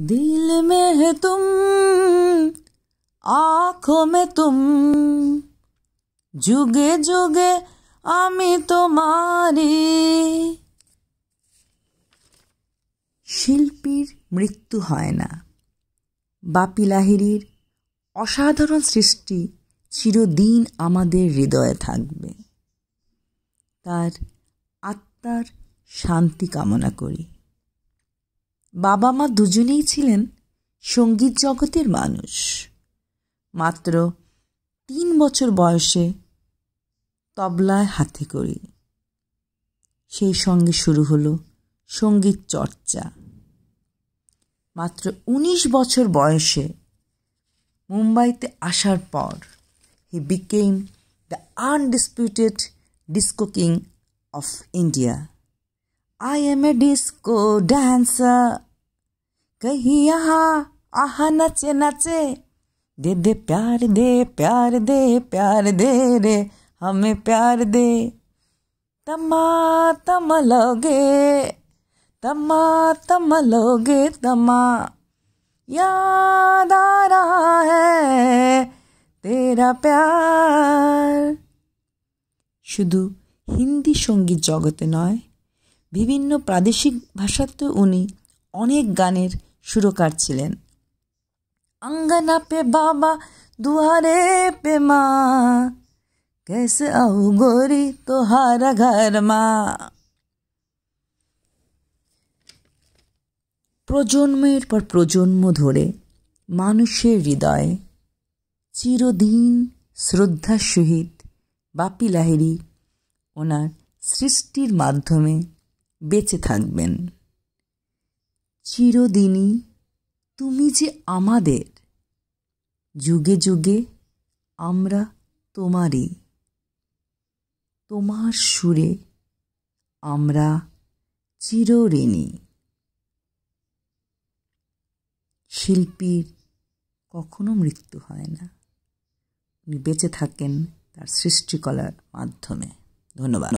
दिल में है तुम आँखों में तुम যুগে যুগে আমি তোমারি শিল্পীর মৃত্যু হয় না বাপি লাহিরির অসাধারণ সৃষ্টি চিরদিন আমাদের হৃদয়ে থাকবে তার আত্মার শান্তি কামনা করি বাবা মা দুজনেই ছিলেন সঙ্গীত জগতের মানুষ মাত্র তিন বছর বয়সে তবলায় হাতে করি সেই সঙ্গে শুরু হলো সঙ্গীত চর্চা মাত্র উনিশ বছর বয়সে মুম্বাইতে আসার পর he became the undisputed disco king of India I am a disco dancer कही यहाँ आहा नचे नचे दे दे प्यार दे प्यार दे प्यार दे रे हमें प्यार दे तमा तम लोगे तमा तम लोगे तमा याद आ रहा है তেরা প্যার শুধু হিন্দি সঙ্গীত জগতে নয় বিভিন্ন প্রাদেশিক ভাষাতেও উনি অনেক গানের সুরকার ছিলেন আঙ্গনা পে বাবা দুয়ারে পে মা কেসে আউ গোরি তোহারা ঘর মা প্রজন্মের পর প্রজন্ম ধরে মানুষের হৃদয়ে চিরদিন শ্রদ্ধার সহিত বাপি লাহিড়ি ওনার সৃষ্টির মাধ্যমে বেঁচে থাকবেন চিরদিনই তুমি যে আমাদের যুগে যুগে আমরা তোমারই তোমার সুরে আমরা চিরঋণী শিল্পীর কখনো মৃত্যু হয় না উনি বেঁচে থাকেন তার সৃষ্টিকলার মাধ্যমে ধন্যবাদ